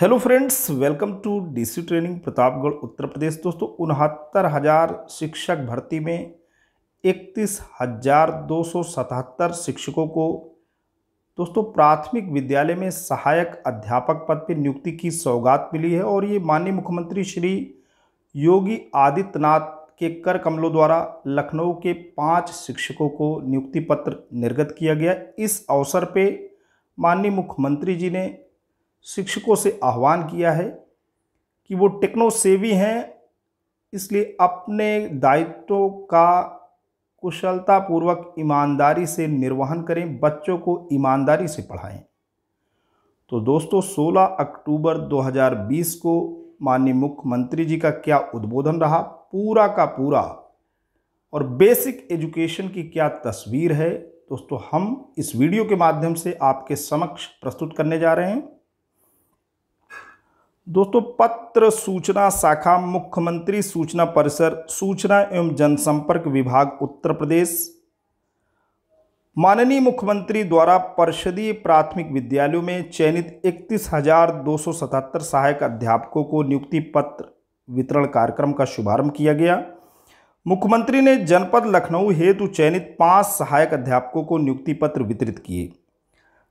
hello friends welcome to D C training Pratapgarh Uttar Pradesh दोस्तों उनहत्तर हज़ार शिक्षक भर्ती में इकतीस हज़ार दो सौ सतहत्तर शिक्षकों को दोस्तों प्राथमिक विद्यालय में सहायक अध्यापक पद पर नियुक्ति की सौगात मिली है और ये माननीय मुख्यमंत्री श्री योगी आदित्यनाथ के कर कमलों द्वारा लखनऊ के पाँच शिक्षकों को नियुक्ति पत्र निर्गत किया गया इस अवसर पर माननीय मुख्यमंत्री जी ने शिक्षकों से आह्वान किया है कि वो टेक्नो सेवी हैं इसलिए अपने दायित्वों का कुशलतापूर्वक ईमानदारी से निर्वहन करें बच्चों को ईमानदारी से पढ़ाएं तो दोस्तों 16 अक्टूबर 2020 को माननीय मुख्यमंत्री जी का क्या उद्बोधन रहा पूरा का पूरा और बेसिक एजुकेशन की क्या तस्वीर है दोस्तों हम इस वीडियो के माध्यम से आपके समक्ष प्रस्तुत करने जा रहे हैं दोस्तों पत्र सूचना शाखा मुख्यमंत्री सूचना परिसर सूचना एवं जनसंपर्क विभाग उत्तर प्रदेश माननीय मुख्यमंत्री द्वारा परिषदीय प्राथमिक विद्यालयों में चयनित इकतीस हजार दो सौ सतहत्तर सहायक अध्यापकों को नियुक्ति पत्र वितरण कार्यक्रम का शुभारंभ किया गया मुख्यमंत्री ने जनपद लखनऊ हेतु चयनित पांच सहायक अध्यापकों को नियुक्ति पत्र वितरित किए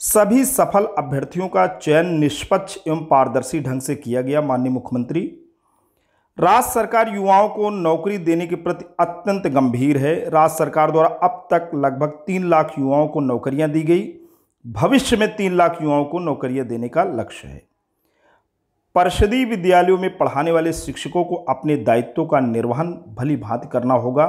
सभी सफल अभ्यर्थियों का चयन निष्पक्ष एवं पारदर्शी ढंग से किया गया माननीय मुख्यमंत्री राज्य सरकार युवाओं को नौकरी देने के प्रति अत्यंत गंभीर है राज्य सरकार द्वारा अब तक लगभग तीन लाख युवाओं को नौकरियां दी गई भविष्य में तीन लाख युवाओं को नौकरियां देने का लक्ष्य है परिषदीय विद्यालयों में पढ़ाने वाले शिक्षकों को अपने दायित्वों का निर्वहन भली भांति करना होगा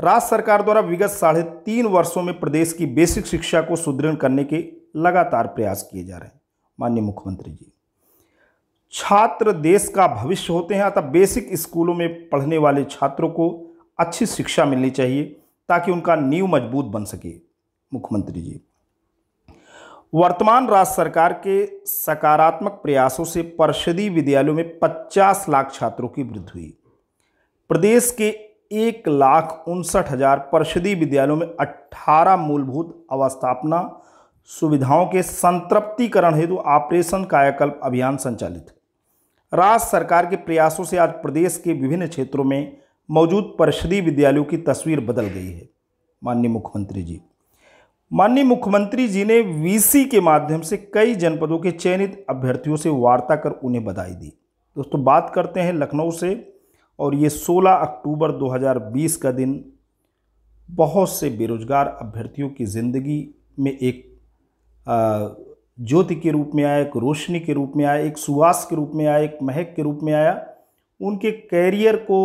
राज्य सरकार द्वारा विगत साढ़े तीन वर्षों में प्रदेश की बेसिक शिक्षा को सुदृढ़ करने के लगातार प्रयास किए जा रहे हैं माननीय मुख्यमंत्री जी छात्र देश का भविष्य होते हैं अतः बेसिक स्कूलों में पढ़ने वाले छात्रों को अच्छी शिक्षा मिलनी चाहिए ताकि उनका नींव मजबूत बन सके मुख्यमंत्री जी वर्तमान राज्य सरकार के सकारात्मक प्रयासों से परिषदीय विद्यालयों में 50 लाख छात्रों की वृद्धि हुई प्रदेश के एक लाख उनसठ हज़ार परिषदीय विद्यालयों में 18 मूलभूत अवस्थापना सुविधाओं के संतृप्तिकरण हेतु ऑपरेशन कायाकल्प अभियान संचालित राज्य सरकार के प्रयासों से आज प्रदेश के विभिन्न क्षेत्रों में मौजूद परिषदीय विद्यालयों की तस्वीर बदल गई है माननीय मुख्यमंत्री जी माननीय मुख्यमंत्री जी ने वीसी के माध्यम से कई जनपदों के चयनित अभ्यर्थियों से वार्ता कर उन्हें बधाई दी दोस्तों बात करते हैं लखनऊ से और ये 16 अक्टूबर 2020 का दिन बहुत से बेरोजगार अभ्यर्थियों की ज़िंदगी में एक ज्योति के रूप में आया एक रोशनी के रूप में आया एक सुहास के रूप में आया एक महक के रूप में आया उनके कैरियर को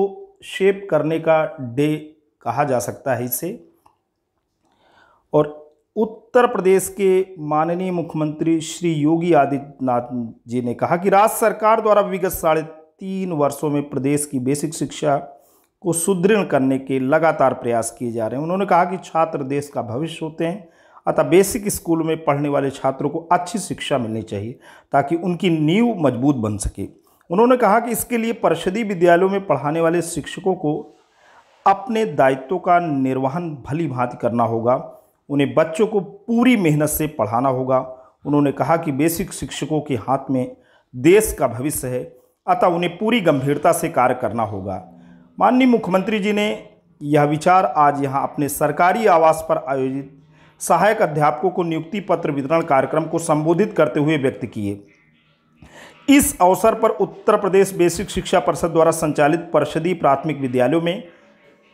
शेप करने का डे कहा जा सकता है इसे और उत्तर प्रदेश के माननीय मुख्यमंत्री श्री योगी आदित्यनाथ जी ने कहा कि राज्य सरकार द्वारा विगत साढ़े तीन वर्षों में प्रदेश की बेसिक शिक्षा को सुदृढ़ करने के लगातार प्रयास किए जा रहे हैं उन्होंने कहा कि छात्र देश का भविष्य होते हैं अतः बेसिक स्कूल में पढ़ने वाले छात्रों को अच्छी शिक्षा मिलनी चाहिए ताकि उनकी नींव मजबूत बन सके उन्होंने कहा कि इसके लिए परिषदीय विद्यालयों में पढ़ाने वाले शिक्षकों को अपने दायित्व का निर्वहन भली भांति करना होगा उन्हें बच्चों को पूरी मेहनत से पढ़ाना होगा उन्होंने कहा कि बेसिक शिक्षकों के हाथ में देश का भविष्य है अतः उन्हें पूरी गंभीरता से कार्य करना होगा माननीय मुख्यमंत्री जी ने यह विचार आज यहाँ अपने सरकारी आवास पर आयोजित सहायक अध्यापकों को नियुक्ति पत्र वितरण कार्यक्रम को संबोधित करते हुए व्यक्त किए इस अवसर पर उत्तर प्रदेश बेसिक शिक्षा परिषद द्वारा संचालित परिषदीय प्राथमिक विद्यालयों में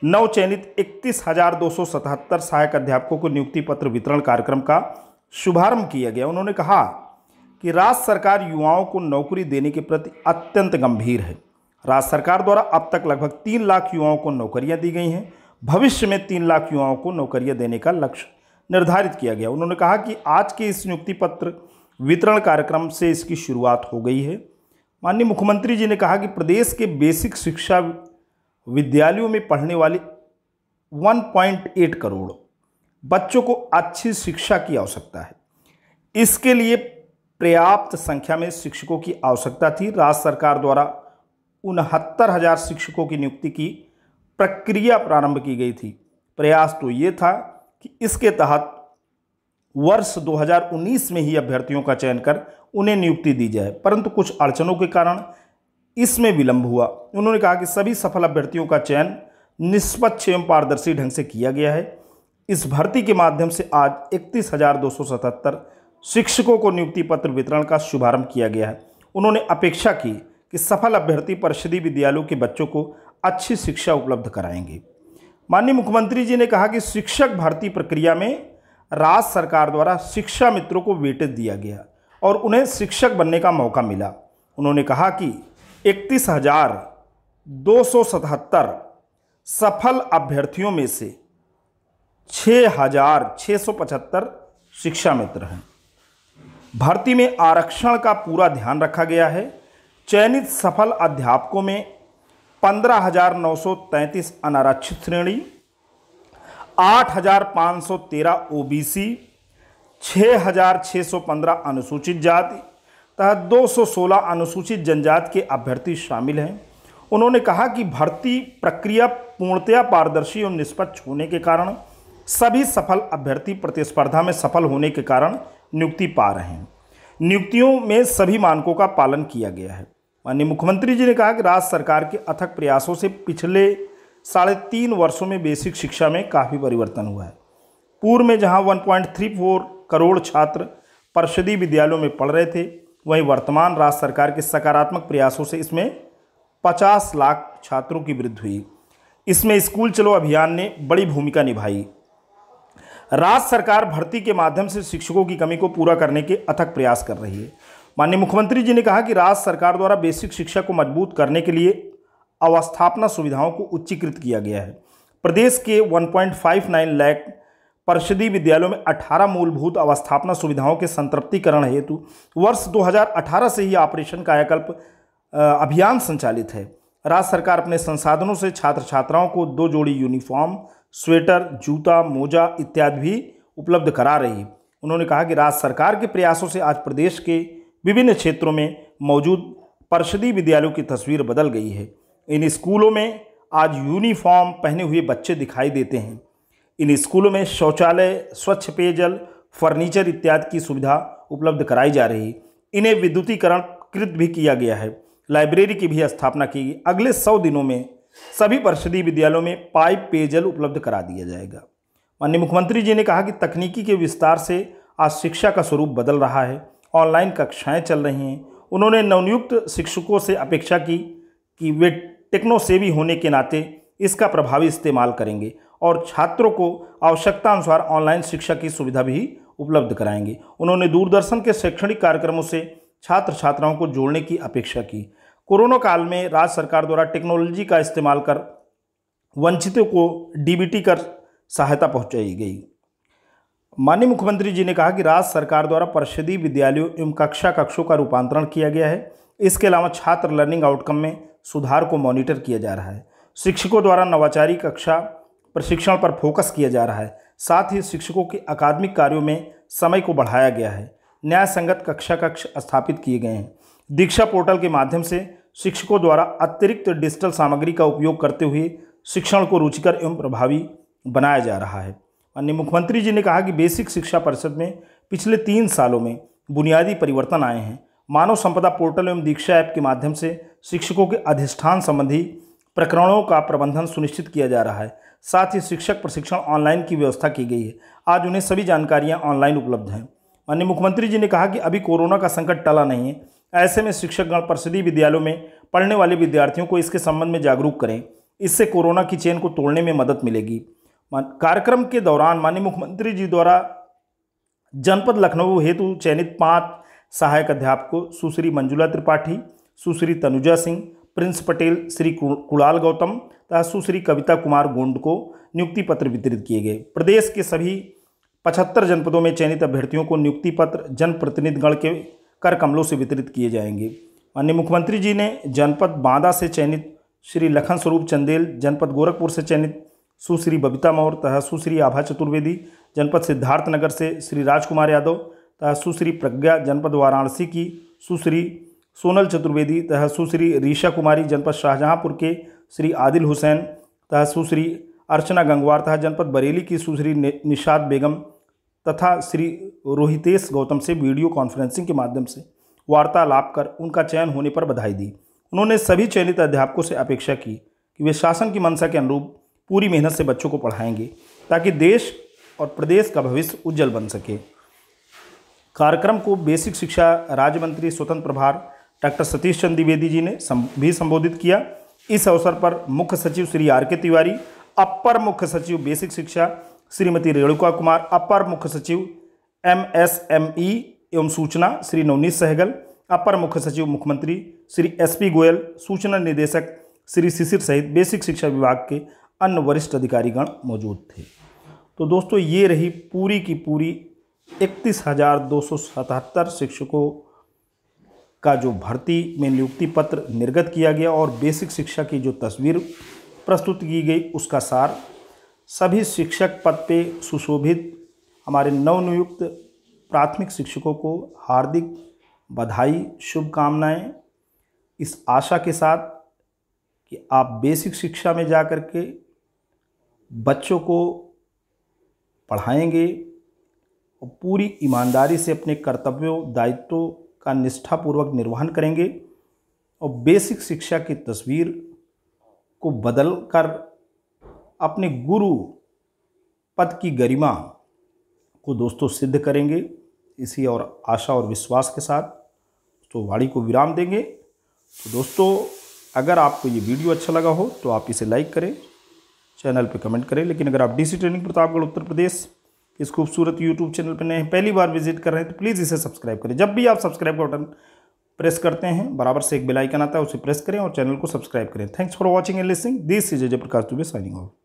नवचयनित इकतीस हजार दो सौ सतहत्तर सहायक अध्यापकों को नियुक्ति पत्र वितरण कार्यक्रम का शुभारंभ किया गया उन्होंने कहा कि राज्य सरकार युवाओं को नौकरी देने के प्रति अत्यंत गंभीर है राज्य सरकार द्वारा अब तक लगभग तीन लाख युवाओं को नौकरियां दी गई हैं भविष्य में तीन लाख युवाओं को नौकरियां देने का लक्ष्य निर्धारित किया गया उन्होंने कहा कि आज के इस नियुक्ति पत्र वितरण कार्यक्रम से इसकी शुरुआत हो गई है माननीय मुख्यमंत्री जी ने कहा कि प्रदेश के बेसिक शिक्षा विद्यालयों में पढ़ने वाले 1.8 करोड़ बच्चों को अच्छी शिक्षा की आवश्यकता है इसके लिए पर्याप्त संख्या में शिक्षकों की आवश्यकता थी राज्य सरकार द्वारा उनहत्तर हजार शिक्षकों की नियुक्ति की प्रक्रिया प्रारंभ की गई थी प्रयास तो ये था कि इसके तहत वर्ष 2019 में ही अभ्यर्थियों का चयन कर उन्हें नियुक्ति दी जाए परंतु कुछ अड़चनों के कारण इसमें विलंब हुआ उन्होंने कहा कि सभी सफल अभ्यर्थियों का चयन निष्पक्ष एवं पारदर्शी ढंग से किया गया है इस भर्ती के माध्यम से आज इकतीस शिक्षकों को नियुक्ति पत्र वितरण का शुभारंभ किया गया है उन्होंने अपेक्षा की कि सफल अभ्यर्थी परिषदी विद्यालयों के बच्चों को अच्छी शिक्षा उपलब्ध कराएंगे माननीय मुख्यमंत्री जी ने कहा कि शिक्षक भर्ती प्रक्रिया में राज्य सरकार द्वारा शिक्षा मित्रों को वेटेज दिया गया और उन्हें शिक्षक बनने का मौका मिला उन्होंने कहा कि इकतीस हजार दो सौ सतहत्तर सफल अभ्यर्थियों में से छः हजार छः सौ पचहत्तर शिक्षा मित्र हैं भर्ती में आरक्षण का पूरा ध्यान रखा गया है चयनित सफल अध्यापकों में पंद्रह हजार नौ सौ तैंतीस अनारक्षित श्रेणी आठ हजार पाँच सौ तेरह ओ बी सी छः हजार छः सौ पंद्रह अनुसूचित जाति तथा दो सौ सोलह अनुसूचित जनजाति के अभ्यर्थी शामिल हैं उन्होंने कहा कि भर्ती प्रक्रिया पूर्णतया पारदर्शी और निष्पक्ष होने के कारण सभी सफल अभ्यर्थी प्रतिस्पर्धा में सफल होने के कारण नियुक्ति पा रहे हैं नियुक्तियों में सभी मानकों का पालन किया गया है माननीय मुख्यमंत्री जी ने कहा कि राज्य सरकार के अथक प्रयासों से पिछले साढ़े तीन वर्षों में बेसिक शिक्षा में काफ़ी परिवर्तन हुआ है पूर्व में जहां 1.34 करोड़ छात्र परिषदीय विद्यालयों में पढ़ रहे थे वहीं वर्तमान राज्य सरकार के सकारात्मक प्रयासों से इसमें 50 लाख छात्रों की वृद्धि हुई इसमें स्कूल चलो अभियान ने बड़ी भूमिका निभाई राज्य सरकार भर्ती के माध्यम से शिक्षकों की कमी को पूरा करने के अथक प्रयास कर रही है माननीय मुख्यमंत्री जी ने कहा कि राज्य सरकार द्वारा बेसिक शिक्षा को मजबूत करने के लिए अवस्थापना सुविधाओं को उच्चीकृत किया गया है प्रदेश के 1.59 लाख परिषदीय विद्यालयों में 18 मूलभूत अवस्थापना सुविधाओं के संतृप्तिकरण हेतु वर्ष 2018 से ही ऑपरेशन कायाकल्प अभियान संचालित है राज्य सरकार अपने संसाधनों से छात्र छात्राओं को दो जोड़ी यूनिफॉर्म स्वेटर जूता मोजा इत्यादि भी उपलब्ध करा रही है उन्होंने कहा कि राज्य सरकार के प्रयासों से आज प्रदेश के विभिन्न क्षेत्रों में मौजूद पर्षदी विद्यालयों की तस्वीर बदल गई है इन स्कूलों में आज यूनिफॉर्म पहने हुए बच्चे दिखाई देते हैं इन स्कूलों में शौचालय स्वच्छ पेयजल फर्नीचर इत्यादि की सुविधा उपलब्ध कराई जा रही इन्हें विद्युतीकरण कृत भी किया गया है लाइब्रेरी की भी स्थापना की गई अगले सौ दिनों में सभी परिषदीय विद्यालयों में पाइप पेयजल उपलब्ध करा दिया जाएगा माननीय मुख्यमंत्री जी ने कहा कि तकनीकी के विस्तार से आज शिक्षा का स्वरूप बदल रहा है ऑनलाइन कक्षाएं चल रही हैं उन्होंने नवनियुक्त शिक्षकों से अपेक्षा की कि वे टेक्नो सेवी होने के नाते इसका प्रभावी इस्तेमाल करेंगे और छात्रों को आवश्यकता अनुसार ऑनलाइन शिक्षा की सुविधा भी उपलब्ध कराएंगे उन्होंने दूरदर्शन के शैक्षणिक कार्यक्रमों से छात्र छात्राओं को जोड़ने की अपेक्षा की कोरोना काल में राज्य सरकार द्वारा टेक्नोलॉजी का इस्तेमाल कर वंचितों को डीबीटी कर सहायता पहुंचाई गई माननीय मुख्यमंत्री जी ने कहा कि राज्य सरकार द्वारा परिषदीय विद्यालयों एवं कक्षा कक्षों का रूपांतरण किया गया है इसके अलावा छात्र लर्निंग आउटकम में सुधार को मॉनिटर किया जा रहा है शिक्षकों द्वारा नवाचारी कक्षा प्रशिक्षण पर फोकस किया जा रहा है साथ ही शिक्षकों के अकादमिक कार्यों में समय को बढ़ाया गया है न्याय संगत कक्षा कक्ष स्थापित किए गए हैं दीक्षा पोर्टल के माध्यम से शिक्षकों द्वारा अतिरिक्त डिजिटल सामग्री का उपयोग करते हुए शिक्षण को रुचिकर एवं प्रभावी बनाया जा रहा है माननीय मुख्यमंत्री जी ने कहा कि बेसिक शिक्षा परिषद में पिछले तीन सालों में बुनियादी परिवर्तन आए हैं मानव संपदा पोर्टल एवं दीक्षा ऐप के माध्यम से शिक्षकों के अधिष्ठान संबंधी प्रकरणों का प्रबंधन सुनिश्चित किया जा रहा है साथ ही शिक्षक प्रशिक्षण ऑनलाइन की व्यवस्था की गई है आज उन्हें सभी जानकारियाँ ऑनलाइन उपलब्ध हैं माननीय मुख्यमंत्री जी ने कहा कि अभी कोरोना का संकट टला नहीं है ऐसे में शिक्षकगण प्रसिद्धि विद्यालयों में पढ़ने वाले विद्यार्थियों को इसके संबंध में जागरूक करें इससे कोरोना की चेन को तोड़ने में मदद मिलेगी कार्यक्रम के दौरान माननीय मुख्यमंत्री जी द्वारा जनपद लखनऊ हेतु चयनित पाँच सहायक अध्यापकों सुश्री मंजुला त्रिपाठी सुश्री तनुजा सिंह प्रिंस पटेल श्री कुलाल गौतम तथा सुश्री कविता कुमार गोंड को नियुक्ति पत्र वितरित किए गए प्रदेश के सभी पचहत्तर जनपदों में चयनित अभ्यर्थियों को नियुक्ति पत्र जनप्रतिनिधिगण के कर कमलों से वितरित किए जाएंगे माननीय मुख्यमंत्री जी ने जनपद बांदा से चयनित श्री लखन स्वरूप चंदेल जनपद गोरखपुर से चयनित सुश्री बबीता मौर्य तथा सुश्री आभा चतुर्वेदी जनपद सिद्धार्थनगर से श्री राजकुमार यादव तथा सुश्री प्रज्ञा जनपद वाराणसी की सुश्री सोनल चतुर्वेदी तथा सुश्री रीशा कुमारी जनपद शाहजहांपुर के श्री आदिल हुसैन तथा सुश्री अर्चना गंगवार तथा जनपद बरेली की सुश्री निषाद बेगम तथा श्री रोहितेश गौतम से वीडियो कॉन्फ्रेंसिंग के माध्यम से वार्तालाप कर उनका चयन होने पर बधाई दी उन्होंने सभी चयनित अध्यापकों से अपेक्षा की कि वे शासन की मंशा के अनुरूप पूरी मेहनत से बच्चों को पढ़ाएंगे ताकि देश और प्रदेश का भविष्य उज्जवल बन सके कार्यक्रम को बेसिक शिक्षा राज्य मंत्री स्वतंत्र प्रभार डॉक्टर सतीश चंद द्विवेदी जी ने भी संबोधित किया इस अवसर पर मुख्य सचिव श्री आर के तिवारी अपर मुख्य सचिव बेसिक शिक्षा श्रीमती रेणुका कुमार अपर मुख्य सचिव एमएसएमई एवं सूचना श्री नवनीत सहगल अपर मुख्य सचिव मुख्यमंत्री श्री एसपी गोयल सूचना निदेशक श्री शिशिर सहित बेसिक शिक्षा विभाग के अन्य वरिष्ठ अधिकारीगण मौजूद थे तो दोस्तों ये रही पूरी की पूरी इकतीस हज़ार दो सौ सतहत्तर शिक्षकों का जो भर्ती में नियुक्ति पत्र निर्गत किया गया और बेसिक शिक्षा की जो तस्वीर प्रस्तुत की गई उसका सार सभी शिक्षक पद पे सुशोभित हमारे नवनियुक्त प्राथमिक शिक्षकों को हार्दिक बधाई शुभकामनाएं इस आशा के साथ कि आप बेसिक शिक्षा में जा कर के बच्चों को पढ़ाएंगे और पूरी ईमानदारी से अपने कर्तव्यों दायित्वों का निष्ठापूर्वक निर्वहन करेंगे और बेसिक शिक्षा की तस्वीर को बदल कर अपने गुरु पद की गरिमा को दोस्तों सिद्ध करेंगे इसी और आशा और विश्वास के साथ तो वाणी को विराम देंगे तो दोस्तों अगर आपको ये वीडियो अच्छा लगा हो तो आप इसे लाइक करें चैनल पर कमेंट करें लेकिन अगर आप डीसी ट्रेनिंग प्रतापगढ़ उत्तर प्रदेश इस खूबसूरत यूट्यूब चैनल पर नए पहली बार विजिट कर रहे हैं तो प्लीज़ इसे सब्सक्राइब करें जब भी आप सब्सक्राइब का बटन प्रेस करते हैं बराबर से एक बेल आइकन आता है उसे प्रेस करें और चैनल को सब्सक्राइब करें thanks for watching and listening this is Jai Prakash Dubey signing off